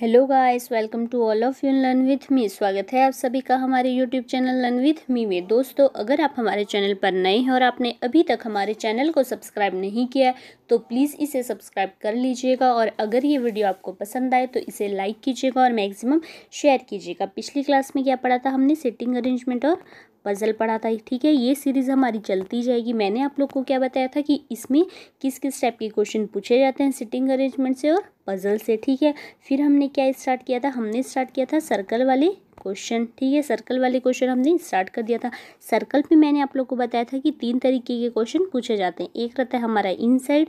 Hello guys welcome to all of you learn with me स्वागत है आप सभी का हमारे YouTube channel learn with me में दोस्तों अगर आप हमारे चैनल पर नए हैं और आपने अभी तक हमारे चैनल को सब्सक्राइब नहीं किया है तो प्लीज़ इसे सब्सक्राइब कर लीजिएगा और अगर ये वीडियो आपको पसंद आए तो इसे लाइक कीजिएगा और मैक्सिमम शेयर कीजिएगा पिछली क्लास में क्या पढ़ा था हमने सेटिंग अरेंजमेंट और पज़ल पढ़ा था ठीक है ये सीरीज़ हमारी चलती जाएगी मैंने आप लोग को क्या बताया था कि इसमें किस किस टाइप के क्वेश्चन पूछे जाते हैं सिटिंग अरेंजमेंट से और पज़ल से ठीक है फिर हमने क्या स्टार्ट किया था हमने स्टार्ट किया था सर्कल वाले क्वेश्चन ठीक है सर्कल वाले क्वेश्चन हमने स्टार्ट कर दिया था सर्कल पे मैंने आप लोग को बताया था कि तीन तरीके के क्वेश्चन पूछे जाते हैं एक रहता है हमारा इनसाइड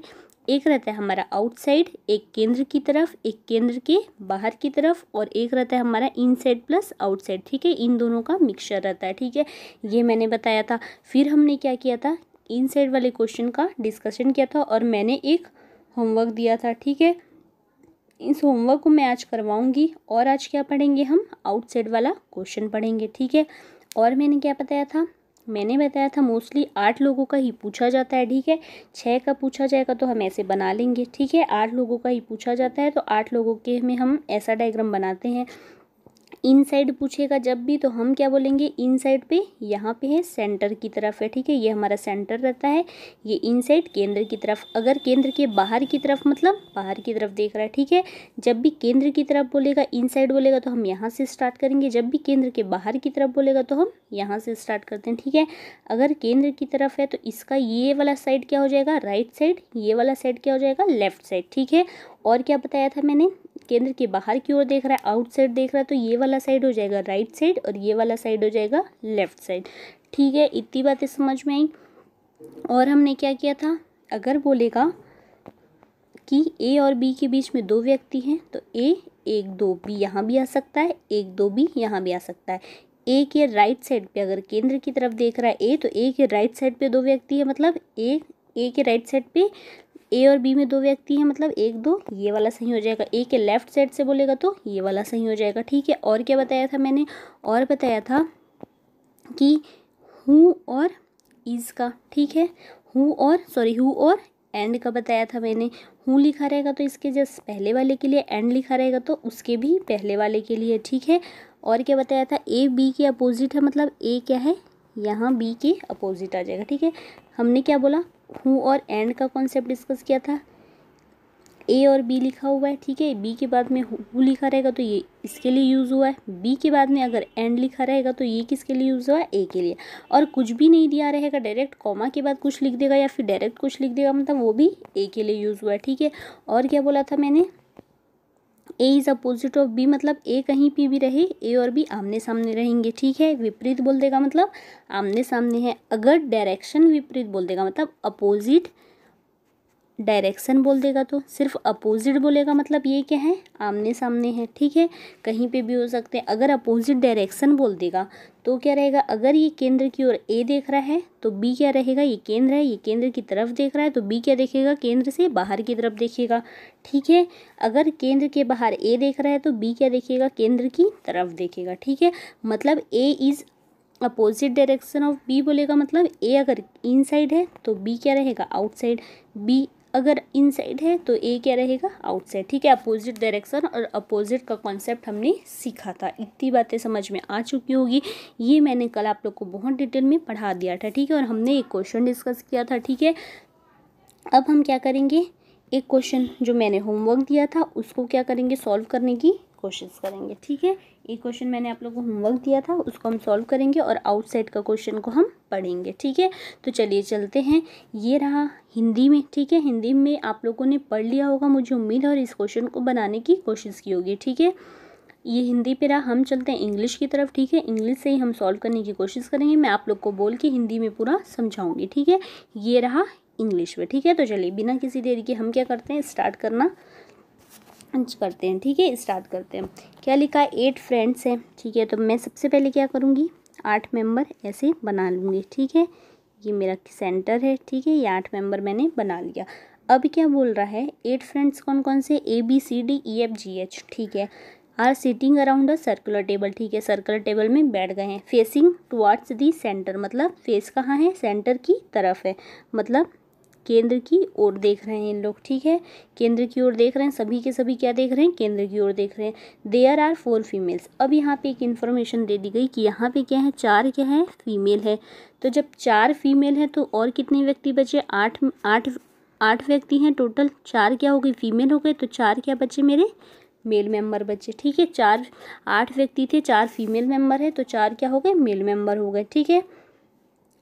एक रहता है हमारा आउटसाइड एक केंद्र की तरफ एक केंद्र के बाहर की तरफ और एक रहता है हमारा इनसाइड प्लस आउटसाइड ठीक है इन दोनों का मिक्सचर रहता है ठीक है ये मैंने बताया था फिर हमने क्या किया था इनसाइड वाले क्वेश्चन का डिस्कशन किया था और मैंने एक होमवर्क दिया था ठीक है इस होमवर्क को मैं आज करवाऊंगी और आज क्या पढ़ेंगे हम आउटसाइड वाला क्वेश्चन पढ़ेंगे ठीक है और मैंने क्या बताया था मैंने बताया था मोस्टली आठ लोगों का ही पूछा जाता है ठीक है छः का पूछा जाएगा तो हम ऐसे बना लेंगे ठीक है आठ लोगों का ही पूछा जाता है तो आठ लोगों के में हम ऐसा डायग्राम बनाते हैं इनसाइड पूछेगा जब भी तो हम क्या बोलेंगे इनसाइड पे यहाँ पे है सेंटर की तरफ है ठीक है ये हमारा सेंटर रहता है ये इनसाइड केंद्र की तरफ अगर केंद्र के बाहर की तरफ मतलब बाहर की तरफ देख रहा है ठीक है जब भी केंद्र की तरफ बोलेगा इनसाइड बोलेगा तो हम यहाँ से स्टार्ट करेंगे जब भी केंद्र के बाहर की तरफ बोलेगा तो हम यहाँ से स्टार्ट करते हैं ठीक है अगर केंद्र की तरफ है तो इसका ये वाला साइड क्या हो जाएगा राइट साइड ये वाला साइड क्या हो जाएगा लेफ्ट साइड ठीक है और क्या बताया था मैंने केंद्र के बाहर की ओर देख रहा है आउटसाइड देख रहा है तो ये वाला साइड हो जाएगा राइट साइड और ये वाला साइड हो जाएगा लेफ्ट साइड ठीक है इतनी बातें समझ में आई और हमने क्या किया था अगर बोलेगा कि ए और बी के बीच में दो व्यक्ति हैं तो ए एक दो बी यहाँ भी आ सकता है एक दो बी यहाँ भी आ सकता है ए के राइट साइड पे अगर केंद्र की तरफ देख रहा है ए तो ए के राइट साइड पे दो व्यक्ति है मतलब ए ए के राइट साइड पे ए और बी में दो व्यक्ति हैं मतलब एक दो ये वाला सही हो जाएगा ए के लेफ्ट साइड से बोलेगा तो ये वाला सही हो जाएगा ठीक है और क्या बताया था मैंने और बताया था कि हूँ और इज़ का ठीक है हूँ और सॉरी हु और एंड का बताया था मैंने हूँ लिखा रहेगा तो इसके जस्ट पहले वाले के लिए एंड लिखा रहेगा तो उसके भी पहले वाले के लिए ठीक है और क्या बताया था ए बी के अपोजिट है मतलब ए क्या है यहाँ बी के अपोजिट आ जाएगा ठीक है हमने क्या बोला हूँ और एंड का कॉन्सेप्ट डिस्कस किया था ए और बी लिखा हुआ है ठीक है बी के बाद में हु लिखा रहेगा तो ये इसके लिए यूज़ हुआ है बी के बाद में अगर एंड लिखा रहेगा तो ये किसके लिए यूज़ हुआ है ए के लिए और कुछ भी नहीं दिया रहेगा डायरेक्ट कॉमा के बाद कुछ लिख देगा या फिर डायरेक्ट कुछ लिख देगा मतलब वो भी ए के लिए यूज़ हुआ है ठीक है और क्या बोला था मैंने A is opposite of B मतलब ए कहीं पे भी रहे ए और बी आमने सामने रहेंगे ठीक है विपरीत बोल देगा मतलब आमने सामने है अगर डायरेक्शन विपरीत बोल देगा मतलब अपोजिट डायरेक्शन बोल देगा तो सिर्फ अपोजिट बोलेगा मतलब ये क्या है आमने सामने है ठीक है कहीं पे भी हो सकते हैं अगर अपोजिट डायरेक्शन बोल देगा तो क्या रहेगा अगर ये केंद्र की ओर ए देख रहा है तो बी क्या रहेगा ये केंद्र है ये केंद्र की तरफ देख रहा है तो बी क्या देखेगा केंद्र से बाहर की तरफ देखेगा ठीक है अगर केंद्र के बाहर ए देख रहा है तो बी क्या देखेगा केंद्र की तरफ देखेगा ठीक है मतलब A is opposite direction of B बोलेगा मतलब ए अगर इन साइड है तो बी क्या रहेगा आउटसाइड बी अगर इनसाइड है तो ए क्या रहेगा आउटसाइड ठीक है अपोजिट डायरेक्शन और अपोजिट का कॉन्सेप्ट हमने सीखा था इतनी बातें समझ में आ चुकी होगी ये मैंने कल आप लोग को बहुत डिटेल में पढ़ा दिया था ठीक है और हमने एक क्वेश्चन डिस्कस किया था ठीक है अब हम क्या करेंगे एक क्वेश्चन जो मैंने होमवर्क दिया था उसको क्या करेंगे सॉल्व करने की कोशिश करेंगे ठीक है एक क्वेश्चन मैंने आप लोगों को होमवर्क दिया था उसको हम सॉल्व करेंगे और आउटसाइड का क्वेश्चन को हम पढ़ेंगे ठीक है तो चलिए चलते हैं ये रहा हिंदी में ठीक है हिंदी में आप लोगों ने पढ़ लिया होगा मुझे उम्मीद है और इस क्वेश्चन को बनाने की कोशिश की होगी ठीक है ये हिंदी पे रहा हम चलते हैं इंग्लिश की तरफ ठीक है इंग्लिश से ही हम सॉल्व करने की कोशिश करेंगे मैं आप लोग को बोल के हिंदी में पूरा समझाऊंगी ठीक है ये रहा इंग्लिश में ठीक है तो चलिए बिना किसी देरी के हम क्या करते हैं स्टार्ट करना लॉन्च करते हैं ठीक है स्टार्ट करते हैं क्या लिखा है एट फ्रेंड्स हैं ठीक है तो मैं सबसे पहले क्या करूँगी आठ मेंबर ऐसे बना लूँगी ठीक है ये मेरा सेंटर है ठीक है ये आठ मेंबर मैंने बना लिया अब क्या बोल रहा है एट फ्रेंड्स कौन कौन से A B C D E F G H ठीक है are sitting around a circular table ठीक है सर्कुलर टेबल में बैठ गए हैं फेसिंग टुवार्ड्स दी सेंटर मतलब फेस कहाँ है सेंटर की तरफ है मतलब केंद्र की ओर देख रहे हैं इन लोग ठीक है केंद्र की ओर देख रहे हैं सभी के सभी क्या देख रहे हैं केंद्र की ओर देख रहे हैं देयर आर फोर फीमेल्स अब यहाँ पे एक इन्फॉर्मेशन दे दी गई कि यहाँ पे क्या है चार क्या है फीमेल है तो जब चार फीमेल है तो और कितने व्यक्ति बचे आठ आठ आठ व्यक्ति हैं टोटल चार क्या हो गई फीमेल हो गए तो चार क्या बचे मेरे मेल मेंबर बचे ठीक है चार आठ व्यक्ति थे चार फीमेल मेंबर है तो चार क्या हो गए मेल मेंबर हो गए ठीक है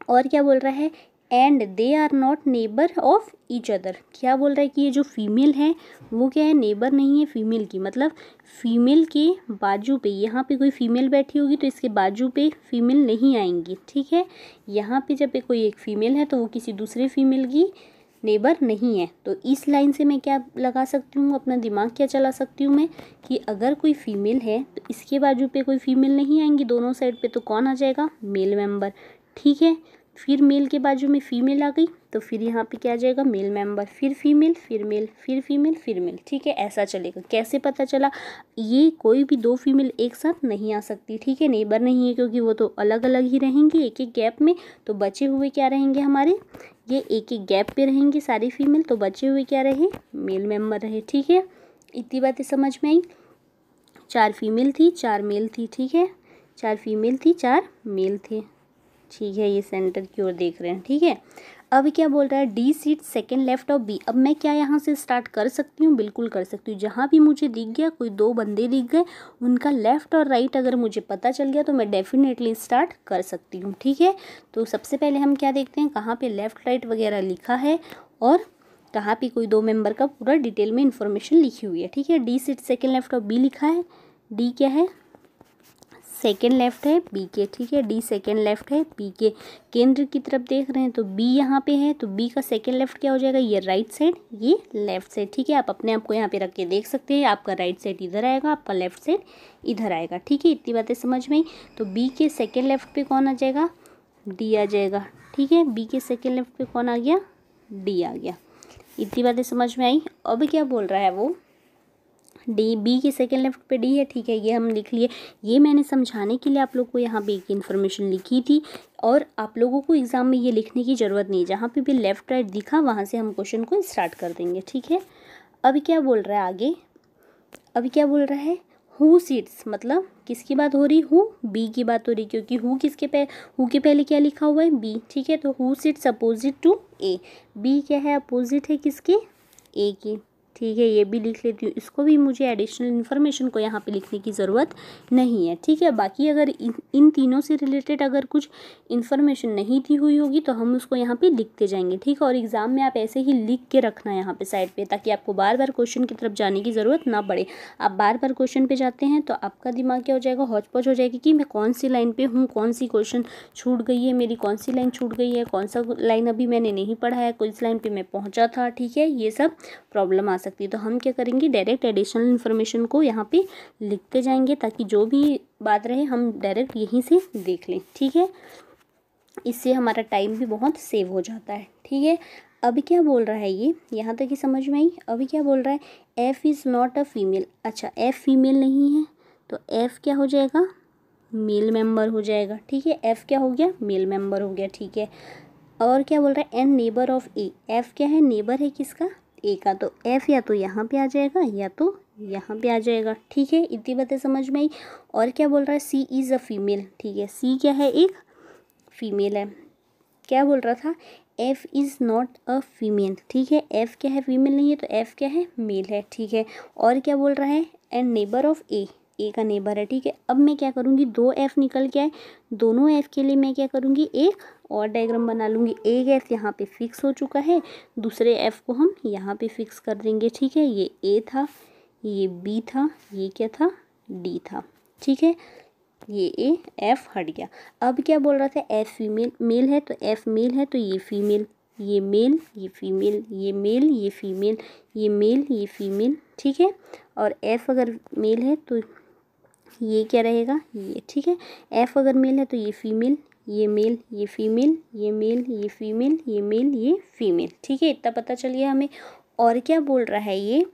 और क्या बोल रहा है and they are not neighbour of each other क्या बोल रहा है कि ये जो फीमेल है वो क्या है नेबर नहीं है फीमेल की मतलब फीमेल के बाजू पे यहाँ पे कोई फीमेल बैठी होगी तो इसके बाजू पे फीमेल नहीं आएंगी ठीक है यहाँ पे जब कोई एक फीमेल है तो वो किसी दूसरे फीमेल की नेबर नहीं है तो इस लाइन से मैं क्या लगा सकती हूँ अपना दिमाग क्या चला सकती हूँ मैं कि अगर कोई फीमेल है तो इसके बाजू पे कोई फीमेल नहीं आएंगी दोनों साइड पे तो कौन आ जाएगा मेल मेंबर ठीक है फिर मेल के बाजू में फीमेल आ गई तो फिर यहाँ पे क्या आ जाएगा मेल मेंबर फिर फीमेल फिर मेल फिर फीमेल फिर मेल ठीक है ऐसा चलेगा कैसे पता चला ये कोई भी दो फीमेल एक साथ नहीं आ सकती ठीक है नेबर नहीं है क्योंकि वो तो अलग अलग ही रहेंगी एक एक गैप में तो बचे हुए क्या रहेंगे हमारे ये एक एक गैप पर रहेंगे सारी फीमेल तो बचे हुए क्या रहे मेल मेम्बर रहे ठीक है इतनी बातें समझ में आई चार फीमेल थी चार मेल थी ठीक है चार फीमेल थी चार मेल थे ठीक है ये सेंटर की ओर देख रहे हैं ठीक है अब क्या बोल रहा है D seat second left of B अब मैं क्या यहाँ से स्टार्ट कर सकती हूँ बिल्कुल कर सकती हूँ जहाँ भी मुझे दिख गया कोई दो बंदे दिख गए उनका लेफ्ट और राइट अगर मुझे पता चल गया तो मैं डेफिनेटली स्टार्ट कर सकती हूँ ठीक है तो सबसे पहले हम क्या देखते हैं कहाँ पर लेफ़्ट राइट वगैरह लिखा है और कहाँ पर कोई दो मेम्बर का पूरा डिटेल में इंफॉर्मेशन लिखी हुई है ठीक है डी सीट सेकेंड लेफ्ट और बी लिखा है डी क्या है सेकेंड लेफ्ट है बी के ठीक है डी सेकेंड लेफ्ट है बी के केंद्र की तरफ देख रहे हैं तो बी यहाँ पे है तो बी का सेकेंड लेफ्ट क्या हो जाएगा ये राइट साइड ये लेफ्ट साइड ठीक है आप अपने आप को यहाँ पे रख के देख सकते हैं आपका राइट साइड इधर आएगा आपका लेफ्ट साइड इधर आएगा ठीक है इतनी बातें समझ में तो बी के सेकेंड लेफ्ट पे कौन आ जाएगा डी आ जाएगा ठीक है बी के सेकेंड लेफ्ट पे कौन आ गया डी आ गया इतनी बातें समझ में आई अब क्या बोल रहा है वो डी बी की सेकेंड लेफ्ट पे डी है ठीक है ये हम लिख लिए ये मैंने समझाने के लिए आप लोग को यहाँ पे एक इन्फॉर्मेशन लिखी थी और आप लोगों को एग्ज़ाम में ये लिखने की ज़रूरत नहीं जहाँ पे भी लेफ़्ट राइट दिखा वहाँ से हम क्वेश्चन को स्टार्ट कर देंगे ठीक है अभी क्या बोल रहा है आगे अभी क्या बोल रहा है हु सीट्स मतलब किसकी बात हो रही हु बी की बात हो रही क्योंकि हु किसके पे हु के पहले क्या लिखा हुआ है बी ठीक है तो who seats opposite to A B क्या है अपोजिट है किसके ए की ठीक है ये भी लिख लेती हूँ इसको भी मुझे एडिशनल इन्फॉर्मेशन को यहाँ पे लिखने की ज़रूरत नहीं है ठीक है बाकी अगर इन, इन तीनों से रिलेटेड अगर कुछ इन्फॉर्मेशन नहीं दी हुई होगी तो हम उसको यहाँ पे लिखते जाएंगे ठीक है और एग्ज़ाम में आप ऐसे ही लिख के रखना यहाँ पे साइड पे ताकि आपको बार बार क्वेश्चन की तरफ जाने की ज़रूरत ना पड़े आप बार बार क्वेश्चन पर जाते हैं तो आपका दिमाग क्या हो जाएगा हौचपौच हो जाएगी कि मैं कौन सी लाइन पर हूँ कौन सी क्वेश्चन छूट गई है मेरी कौन सी लाइन छूट गई है कौन सा लाइन अभी मैंने नहीं पढ़ा है किस लाइन पर मैं पहुँचा था ठीक है ये सब प्रॉब्लम आ सकती सकती है तो हम क्या करेंगे डायरेक्ट एडिशनल इन्फॉर्मेशन को यहाँ पे लिखते जाएंगे ताकि जो भी बात रहे हम डायरेक्ट यहीं से देख लें ठीक है इससे हमारा टाइम भी बहुत सेव हो जाता है ठीक है अभी क्या बोल रहा है ये यहाँ तक ही समझ में आई अभी क्या बोल रहा है F is not a female अच्छा एफ़ फीमेल नहीं है तो एफ़ क्या हो जाएगा मेल मेंबर हो जाएगा ठीक है एफ़ क्या हो गया मेल मेंबर हो गया ठीक है और क्या बोल रहा है and neighbour of A F क्या है नेबर है किसका ए का तो एफ़ या तो यहाँ पे आ जाएगा या तो यहाँ पे आ जाएगा ठीक है इतनी बातें समझ में आई और क्या बोल रहा है सी इज़ अ फीमेल ठीक है सी क्या है एक फीमेल है क्या बोल रहा था F is not a female ठीक है एफ़ क्या है फीमेल नहीं है तो एफ़ क्या है मेल है ठीक है और क्या बोल रहा है and neighbour of A A का नेबर है ठीक है अब मैं क्या करूँगी दो एफ निकल के आए दोनों एफ के लिए मैं क्या करूँगी एक और डायग्राम बना लूँगी एक एफ यहाँ पे फिक्स हो चुका है दूसरे एफ को हम यहाँ पे फिक्स कर देंगे ठीक है ये ए था ये बी था ये क्या था डी था ठीक है ये ए एफ हट गया अब क्या बोल रहा था एफ फीमेल मेल है तो एफ मेल है तो ये फीमेल ये मेल ये फीमेल ये मेल ये फीमेल ये मेल ये फीमेल ठीक है और एफ अगर मेल है तो ये क्या रहेगा ये ठीक है एफ अगर मेल है तो ये फीमेल ये मेल ये फीमेल ये मेल ये फीमेल ये मेल ये फीमेल ठीक है इतना पता चल गया हमें और क्या बोल रहा है ये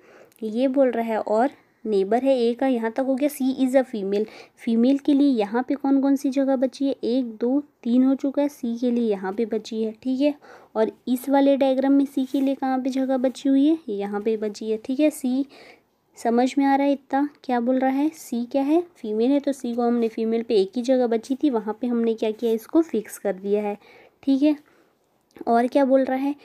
ये बोल रहा है और नेबर है ए का यहाँ तक हो गया C is a female female के लिए यहाँ पे कौन कौन सी जगह बची है एक दो तीन हो चुका है सी के लिए यहाँ पे बची है ठीक है और इस वाले डायग्राम में सी के लिए कहाँ पे जगह बची हुई है यहाँ पे बची है ठीक है सी समझ में आ रहा है इतना क्या बोल रहा है सी क्या है फीमेल है तो सी को हमने फीमेल पे एक ही जगह बची थी वहाँ पे हमने क्या किया इसको फिक्स कर दिया है ठीक है और क्या बोल रहा है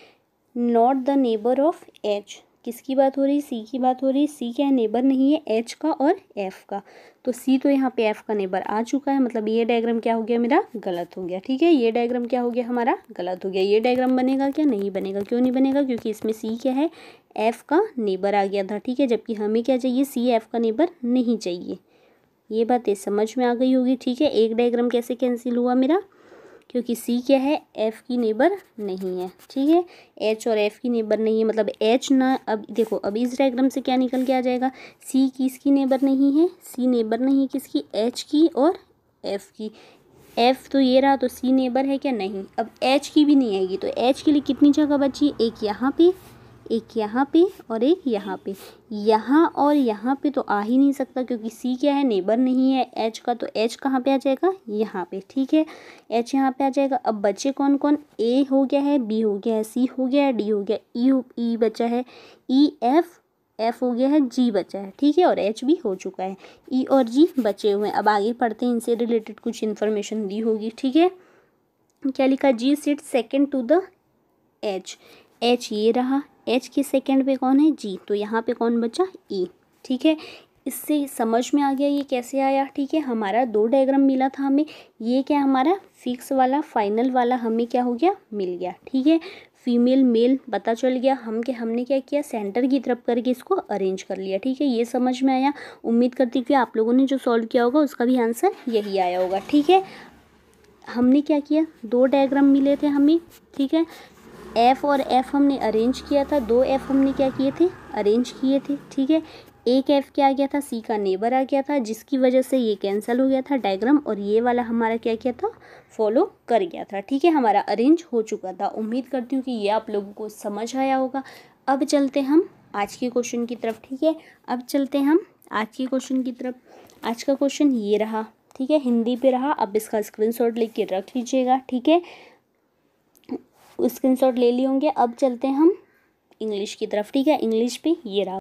not the neighbour of H किसकी बात हो रही सी की बात हो रही सी क्या नेबर नहीं है एच का और एफ़ का तो सी तो यहाँ पे एफ़ का नेबर आ चुका है मतलब ये डायग्राम क्या हो गया मेरा गलत हो गया ठीक है ये डायग्राम क्या हो गया हमारा गलत हो गया ये डायग्राम बनेगा क्या नहीं बनेगा क्यों नहीं बनेगा क्योंकि इसमें सी क्या है एफ़ का नेबर आ गया था ठीक है जबकि हमें क्या चाहिए सी एफ़ का नेबर नहीं चाहिए ये बातें समझ में आ गई होगी ठीक है एक डायग्राम कैसे कैंसिल हुआ मेरा क्योंकि सी क्या है एफ़ की नेबर नहीं है ठीक है एच और एफ़ की नेबर नहीं है मतलब एच ना अब देखो अब इस डायग्राम से क्या निकल के आ जाएगा सी किसकी नेबर नहीं है सी नेबर नहीं है किसकी एच की और एफ़ की एफ़ तो ये रहा तो सी नेबर है क्या नहीं अब एच की भी नहीं आएगी तो एच के लिए कितनी जगह बची एक यहाँ पे एक यहाँ पे और एक यहाँ पे यहाँ और यहाँ पे तो आ ही नहीं सकता क्योंकि सी क्या है नेबर नहीं है एच का तो एच कहाँ पे आ जाएगा यहाँ पे ठीक है एच यहाँ पे आ जाएगा अब बचे कौन कौन ए हो गया है बी हो गया है सी हो गया है डी हो गया ई ई बचा है ई एफ एफ हो गया है जी e e e, बचा है ठीक है और एच भी हो चुका है ई e और जी बचे हुए हैं अब आगे पढ़ते हैं इनसे रिलेटेड कुछ इन्फॉर्मेशन दी होगी ठीक है क्या लिखा G sit second to the H H ये रहा एच की सेकेंड पे कौन है जी तो यहाँ पे कौन बचा ई e. ठीक है इससे समझ में आ गया ये कैसे आया ठीक है हमारा दो डायग्राम मिला था हमें ये क्या हमारा फिक्स वाला फाइनल वाला हमें क्या हो गया मिल गया ठीक है फीमेल मेल पता चल गया हम के हमने क्या किया सेंटर की तरफ करके इसको अरेंज कर लिया ठीक है ये समझ में आया उम्मीद करती कि आप लोगों ने जो सॉल्व किया होगा उसका भी आंसर यही आया होगा ठीक है हमने क्या किया दो डायग्राम मिले थे हमें ठीक है एफ़ और एफ़ हमने अरेंज किया था दो एफ़ हमने क्या किए थे अरेंज किए थे ठीक है एक एफ़ क्या आ गया था सी का नेबर आ गया था जिसकी वजह से ये कैंसिल हो गया था डायग्राम और ये वाला हमारा क्या किया था फॉलो कर गया था ठीक है हमारा अरेंज हो चुका था उम्मीद करती हूँ कि ये आप लोगों को समझ आया होगा अब चलते हम आज के क्वेश्चन की तरफ ठीक है अब चलते हम आज के क्वेश्चन की तरफ आज का क्वेश्चन ये रहा ठीक है हिंदी पे रहा अब इसका स्क्रीनशॉट लेके रख लीजिएगा ठीक है स्क्रीनशॉट ले लिए होंगे अब चलते हैं हम इंग्लिश की तरफ ठीक है इंग्लिश पे ये रहा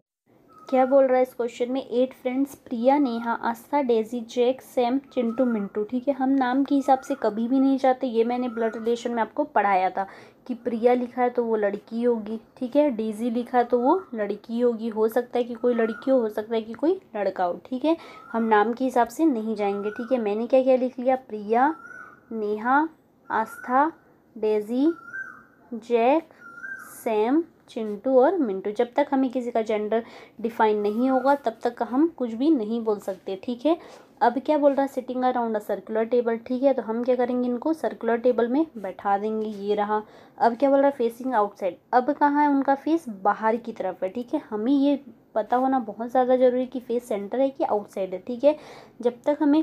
क्या बोल रहा है इस क्वेश्चन में eight friends Priya Neha Astha Daisy Jack Sam Chintu Mintu ठीक है हम नाम के हिसाब से कभी भी नहीं जाते ये मैंने ब्लड रिलेशन में आपको पढ़ाया था कि प्रिया लिखा है तो वो लड़की होगी ठीक है डेजी लिखा है तो वो लड़की होगी हो सकता है कि कोई लड़की हो हो सकता है कि कोई लड़का हो ठीक है हम नाम के हिसाब से नहीं जाएंगे ठीक है मैंने क्या क्या लिख लिया Priya Neha Astha Daisy Jack Sam Chintu और मिंटू जब तक हमें किसी का जेंडर डिफाइन नहीं होगा तब तक हम कुछ भी नहीं बोल सकते ठीक है अब क्या बोल रहा है sitting around a circular table ठीक है तो हम क्या करेंगे इनको सर्कुलर टेबल में बैठा देंगे ये रहा अब क्या बोल रहा है फेसिंग आउटसाइड अब कहाँ है उनका फेस बाहर की तरफ है ठीक है हमें ये पता होना बहुत ज़्यादा ज़रूरी कि फेस सेंटर है कि आउटसाइड है ठीक है जब तक हमें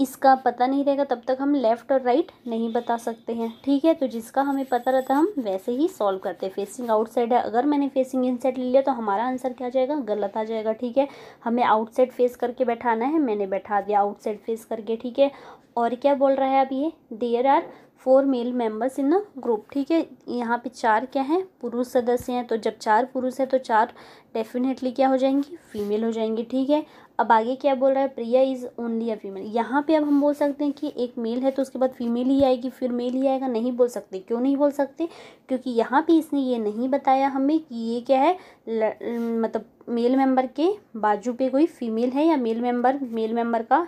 इसका पता नहीं रहेगा तब तक हम लेफ़्ट और राइट नहीं बता सकते हैं ठीक है तो जिसका हमें पता रहता हम वैसे ही सॉल्व करते हैं फेसिंग आउटसाइड है अगर मैंने फेसिंग इनसाइड ले लिया तो हमारा आंसर क्या जाएगा गलत आ जाएगा ठीक है हमें आउटसाइड फेस करके बैठाना है मैंने बैठा दिया आउटसाइड फेस करके ठीक है और क्या बोल रहा है अब ये there are four male members in a group ठीक है यहाँ पे चार क्या हैं पुरुष सदस्य हैं तो जब चार पुरुष हैं तो चार डेफिनेटली क्या हो जाएंगी फीमेल हो जाएंगी ठीक है अब आगे क्या बोल रहा है Priya is only a female यहाँ पे अब हम बोल सकते हैं कि एक मेल है तो उसके बाद फीमेल ही आएगी फिर मेल ही आएगा नहीं बोल सकते क्यों नहीं बोल सकते क्योंकि यहाँ पे इसने ये नहीं बताया हमें कि ये क्या है ल, मतलब मेल मेंबर के बाजू पे कोई फीमेल है या मेल मेंबर मेल मेंबर का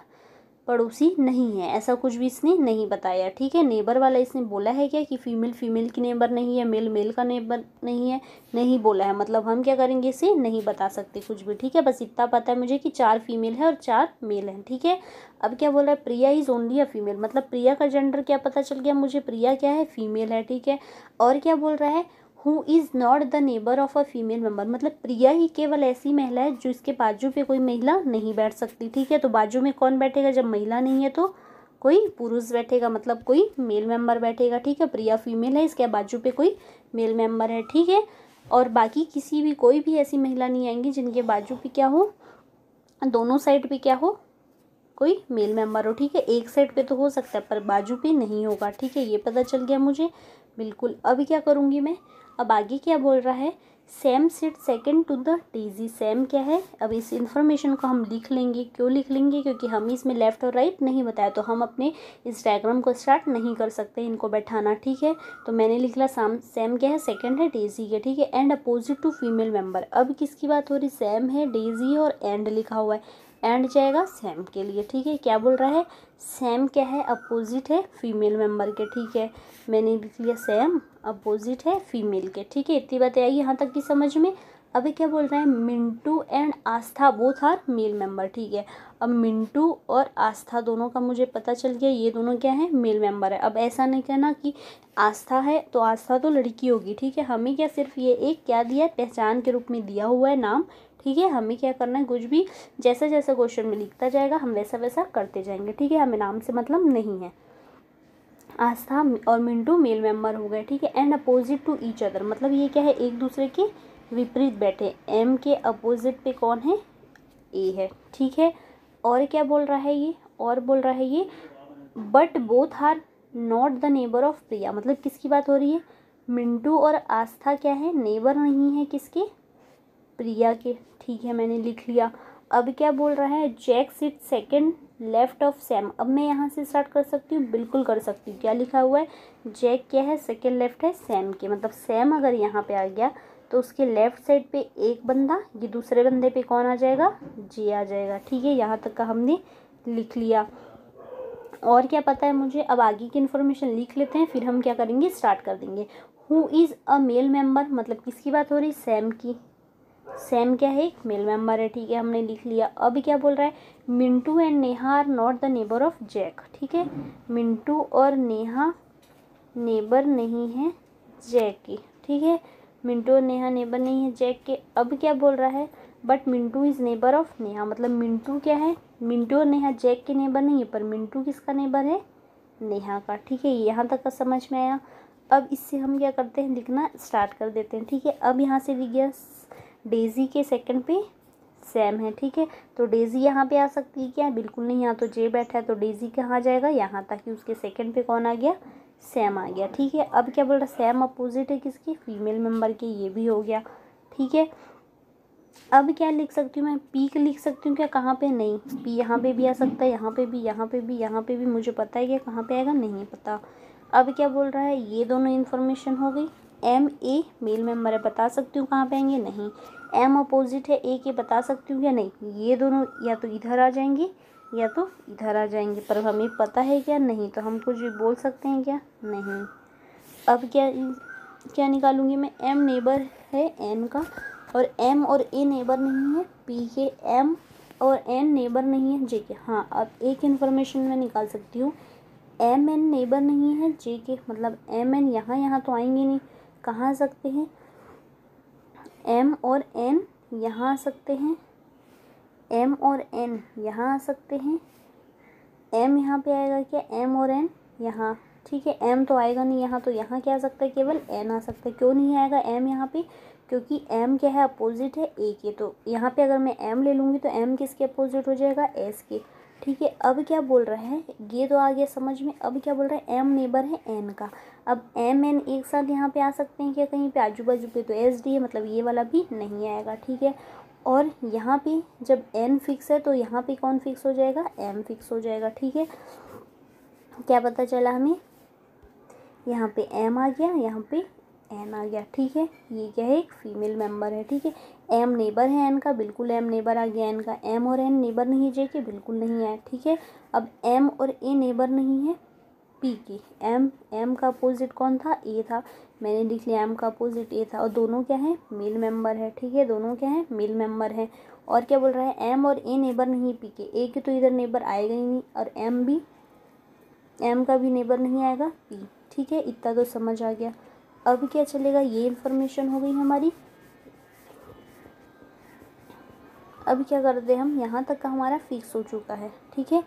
पड़ोसी नहीं है ऐसा कुछ भी इसने नहीं बताया ठीक है नेबर वाला इसने बोला है क्या कि फ़ीमेल फ़ीमेल की नेबर नहीं है मेल मेल का नेबर नहीं है नहीं बोला है मतलब हम क्या करेंगे इसे नहीं बता सकते कुछ भी ठीक है बस इतना पता है मुझे कि चार फीमेल है और चार मेल हैं ठीक है अब क्या बोल रहा है Priya is only a female मतलब प्रिया का जेंडर क्या पता चल गया मुझे प्रिया क्या है फीमेल है ठीक है और क्या बोल रहा है who is not the neighbour of a female member मतलब प्रिया ही केवल ऐसी महिला है जो इसके बाजू पे कोई महिला नहीं बैठ सकती ठीक है तो बाजू में कौन बैठेगा जब महिला नहीं है तो कोई पुरुष बैठेगा मतलब कोई मेल मेंबर बैठेगा ठीक है प्रिया फीमेल है इसके बाजू पे कोई मेल मेंबर है ठीक है और बाकी किसी भी कोई भी ऐसी महिला नहीं आएंगी जिनके बाजू पे क्या हो दोनों साइड पे क्या हो कोई मेल मेंबर हो ठीक है एक साइड पे तो हो सकता है पर बाजू पे नहीं होगा ठीक है ये पता चल गया मुझे बिल्कुल अब क्या करूँगी मैं अब आगे क्या बोल रहा है Sam sit second to the Daisy Sam क्या है अब इस इन्फॉर्मेशन को हम लिख लेंगे क्यों लिख लेंगे क्योंकि हम इसमें लेफ़्ट और राइट नहीं बताया तो हम अपने इस डायग्राम को स्टार्ट नहीं कर सकते इनको बैठाना ठीक है तो मैंने लिख लिया साम सेम क्या है सेकेंड है डेजी के ठीक है and opposite to female member अब किसकी बात हो रही सेम है डेजी और एंड लिखा हुआ है एंड जाएगा सेम के लिए ठीक है क्या बोल रहा है सेम क्या है अपोजिट है फीमेल मेंबर के ठीक है मैंने लिख लिया सेम अपोजिट है फीमेल के ठीक है इतनी बातें आई यहाँ तक की समझ में अभी क्या बोल रहे हैं Mintu and Aastha both are male member ठीक है अब मिंटू और आस्था दोनों का मुझे पता चल गया ये दोनों क्या है मेल मेंबर है अब ऐसा नहीं कहना कि आस्था है तो आस्था तो लड़की होगी ठीक है हमें क्या सिर्फ ये एक क्या दिया है पहचान के रूप में दिया हुआ है नाम ठीक है हमें क्या करना है कुछ भी जैसा जैसा क्वेश्चन में लिखता जाएगा हम वैसा वैसा करते जाएंगे ठीक है हमें नाम से मतलब नहीं है आस्था और मिंटू मेल मेंबर हो गए ठीक है and opposite to each other मतलब ये क्या है एक दूसरे के विपरीत बैठे एम के अपोजिट पे कौन है ए है ठीक है और क्या बोल रहा है ये और बोल रहा है ये but both are not the neighbour of Priya मतलब किसकी बात हो रही है मिंटू और आस्था क्या है नेबर नहीं है किसके प्रिया के ठीक है मैंने लिख लिया अब क्या बोल रहा है Jack sit second left of Sam अब मैं यहाँ से स्टार्ट कर सकती हूँ बिल्कुल कर सकती हूँ क्या लिखा हुआ है जैक क्या है सेकेंड लेफ्ट है सैम के मतलब सैम अगर यहाँ पे आ गया तो उसके लेफ्ट साइड पे एक बंदा ये दूसरे बंदे पे कौन आ जाएगा जी आ जाएगा ठीक है यहाँ तक का हमने लिख लिया और क्या पता है मुझे अब आगे की इन्फॉर्मेशन लिख लेते हैं फिर हम क्या करेंगे स्टार्ट कर देंगे who is a male member मतलब किसकी बात हो रही सैम की सेम क्या है एक मेल मेंबर है ठीक है हमने लिख लिया अब क्या बोल रहा है Mintu and Neha are not the neighbour of Jack ठीक है मिंटू और नेहा नेबर नहीं है जैक की ठीक है मिंटू और नेहा नेबर नहीं है जैक के अब क्या बोल रहा है but Mintu is neighbour of Neha मतलब मिंटू क्या है मिंटू और नेहा जैक के नेबर नहीं है पर मिंटू किसका नेबर है नेहा का ठीक है यहाँ तक का समझ में आया अब इससे हम क्या करते हैं लिखना स्टार्ट कर देते हैं ठीक है अब यहाँ से लिख गया डेज़ी के सेकंड पे सैम है ठीक है तो डेज़ी यहाँ पे आ सकती है क्या बिल्कुल नहीं यहाँ तो जे बैठा है तो डेज़ी कहाँ जाएगा यहाँ तक कि उसके सेकंड पे कौन आ गया सैम आ गया ठीक है अब क्या बोल रहा सैम अपोजिट है किसकी फीमेल मेम्बर के ये भी हो गया ठीक है अब क्या लिख सकती हूँ मैं पीक लिख सकती हूँ क्या कहाँ पे नहीं पी यहाँ पे भी आ सकता है यहाँ पे भी यहाँ पे भी यहाँ पे भी मुझे पता है क्या कहाँ पे आएगा नहीं पता अब क्या बोल रहा है ये दोनों इन्फॉर्मेशन हो गई एम ए मेल मेंबर है बता सकती हूँ कहाँ पे आएंगे नहीं एम अपोजिट है ए के बता सकती हूँ या नहीं ये दोनों या तो इधर आ जाएंगे या तो इधर आ जाएंगे पर हमें पता है क्या नहीं तो हम कुछ भी बोल सकते हैं क्या नहीं अब क्या क्या निकालूंगी मैं एम नेबर है एन का और एम और ए नेबर नहीं है पी के एम और एन नेबर नहीं है जे के हाँ अब एक इन्फॉर्मेशन मैं निकाल सकती हूँ एम एन नेबर नहीं है जे के मतलब एम एन यहाँ यहाँ तो आएंगे नहीं कहाँ आ सकते हैं एम और एन यहाँ आ सकते हैं एम और एन यहाँ आ सकते हैं एम यहाँ पे आएगा क्या एम और एन यहाँ ठीक है एम तो आएगा नहीं यहाँ तो यहाँ क्या आ सकता है केवल एन आ सकता है क्यों नहीं आएगा एम यहाँ पे क्योंकि एम क्या है अपोजिट है ए के तो यहाँ पे अगर मैं एम ले लूँगी तो एम किसके अपोजिट हो जाएगा एस के ठीक है अब क्या बोल रहे हैं ये तो आ गया समझ में अब क्या बोल रहे हैं एम नेबर है एन का अब एम एन एक साथ यहाँ पे आ सकते हैं क्या कहीं पे आजू बाजू पे तो एस डी है मतलब ये वाला भी नहीं आएगा ठीक है और यहाँ पे जब एन फिक्स है तो यहाँ पे कौन फिक्स हो जाएगा एम फिक्स हो जाएगा ठीक है क्या पता चला हमें यहाँ पे एम आ गया यहाँ पे एन आ गया ठीक है ये क्या है एक फीमेल मेंबर है ठीक है एम नेबर है एन का बिल्कुल एम नेबर आ गया एन का एम और एन नेबर नहीं जे के बिल्कुल नहीं आया ठीक है अब एम और ए नेबर नहीं है पी के एम एम का अपोजिट कौन था ए था मैंने लिख लिया एम का अपोजिट ए था और दोनों क्या है मेल मेंबर है ठीक है दोनों क्या है मेल मेंबर है और क्या बोल रहा है एम और ए नेबर नहीं पी के ए के तो इधर नेबर आएगा ही नहीं और एम भी एम का भी नेबर नहीं आएगा पी ठीक है इतना तो समझ आ गया अब क्या चलेगा ये इन्फॉर्मेशन हो गई हमारी अब क्या कर दे हम यहाँ तक का हमारा फिक्स हो चुका है ठीक है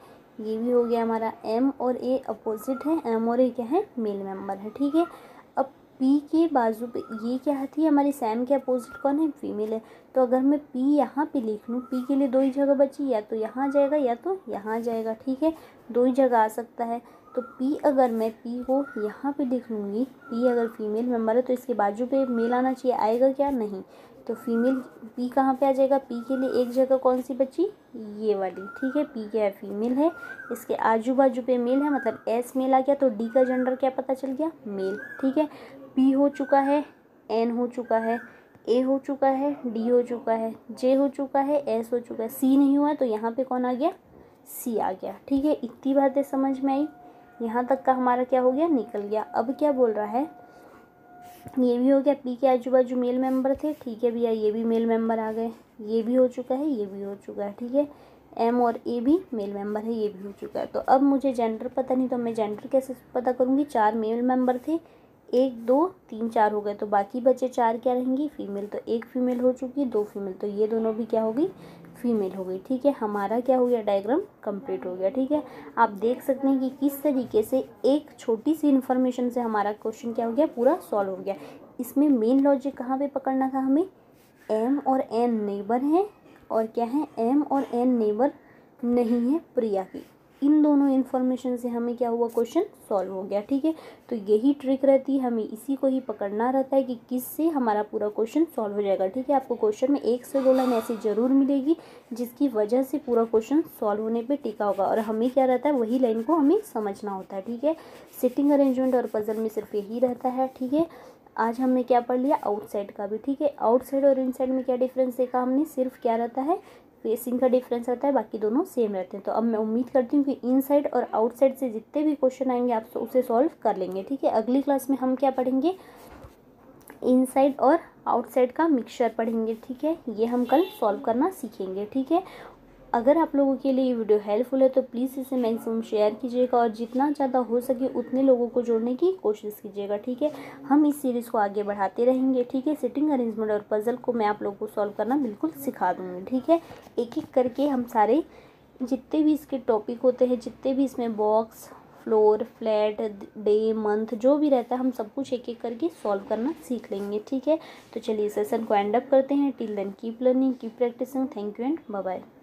ये भी हो गया हमारा एम और ए अपोजिट है एम और ए क्या है मेल मेंबर है ठीक है अब पी के बाजू पे ये क्या थी हमारी सैम के अपोजिट कौन है फीमेल है तो अगर मैं पी यहाँ पे लिख लूँ पी के लिए दो ही जगह बची या तो यहाँ जाएगा या तो यहाँ जाएगा ठीक है दो ही जगह आ सकता है तो पी अगर मैं पी को यहाँ पे देख लूँगी पी अगर फीमेल मेम्बर है तो इसके बाजू पे मेल आना चाहिए आएगा क्या नहीं तो फीमेल पी कहाँ पे आ जाएगा पी के लिए एक जगह कौन सी बची ये वाली ठीक है पी क्या है फीमेल है इसके आजू बाजू पे मेल है मतलब एस मेल आ गया तो डी का जेंडर क्या पता चल गया मेल ठीक है पी हो चुका है एन हो चुका है ए हो चुका है डी हो चुका है जे हो चुका है एस हो चुका है सी नहीं हुआ है तो यहाँ पर कौन आ गया सी आ गया ठीक है इतनी बातें समझ में आई यहाँ तक का हमारा क्या हो गया निकल गया अब क्या बोल रहा है ये भी हो गया पी के आजू बाजू मेल मेंबर थे ठीक है भैया ये भी मेल मेंबर आ गए ये भी हो चुका है ये भी हो चुका है ठीक है एम और ए भी मेल मेंबर है ये भी हो चुका है तो अब मुझे जेंडर पता नहीं तो मैं जेंडर कैसे पता करूँगी चार मेल मेंबर थे एक दो तीन चार हो गए तो बाकी बचे चार क्या रहेंगी फीमेल तो एक फीमेल हो चुकी दो फीमेल तो ये दोनों भी क्या होगी फीमेल हो गई ठीक है हमारा क्या हो गया डायग्राम कंप्लीट हो गया ठीक है आप देख सकते हैं कि किस तरीके से एक छोटी सी इन्फॉर्मेशन से हमारा क्वेश्चन क्या हो गया पूरा सॉल्व हो गया इसमें मेन लॉजिक कहाँ पे पकड़ना था हमें एम और एन नेबर हैं और क्या है एम और एन नेबर नहीं है प्रिया की इन दोनों इन्फॉर्मेशन से हमें क्या हुआ क्वेश्चन सॉल्व हो गया ठीक है तो यही ट्रिक रहती है हमें इसी को ही पकड़ना रहता है कि किस से हमारा पूरा क्वेश्चन सॉल्व हो जाएगा ठीक है आपको क्वेश्चन में एक से दो लाइन ऐसी ज़रूर मिलेगी जिसकी वजह से पूरा क्वेश्चन सॉल्व होने पर टिका होगा और हमें क्या रहता है वही लाइन को हमें समझना होता है ठीक है सिटिंग अरेंजमेंट और पजल में सिर्फ यही रहता है ठीक है आज हमने क्या पढ़ लिया आउटसाइड का भी ठीक है आउटसाइड और इनसाइड में क्या डिफरेंस देखा हमने सिर्फ क्या रहता है फेसिंग का डिफरेंस रहता है बाकी दोनों सेम रहते हैं तो अब मैं उम्मीद करती हूँ कि इनसाइड और आउटसाइड से जितने भी क्वेश्चन आएंगे आप तो उसे सॉल्व कर लेंगे ठीक है अगली क्लास में हम क्या पढ़ेंगे इनसाइड और आउटसाइड का मिक्सचर पढ़ेंगे ठीक है ये हम कल सॉल्व करना सीखेंगे ठीक है अगर आप लोगों के लिए ये वीडियो हेल्पफुल है तो प्लीज़ इसे मैक्सिमम शेयर कीजिएगा और जितना ज़्यादा हो सके उतने लोगों को जोड़ने की कोशिश कीजिएगा ठीक है हम इस सीरीज़ को आगे बढ़ाते रहेंगे ठीक है सिटिंग अरेंजमेंट और पज़ल को मैं आप लोगों को सॉल्व करना बिल्कुल सिखा दूँगी ठीक है एक एक करके हम सारे जितने भी इसके टॉपिक होते हैं जितने भी इसमें box floor flat day month जो भी रहता है हम सब कुछ एक एक करके सॉल्व करना सीख लेंगे ठीक है तो चलिए सेशन को एंड अप करते हैं till then keep learning keep practicing thank you and bye bye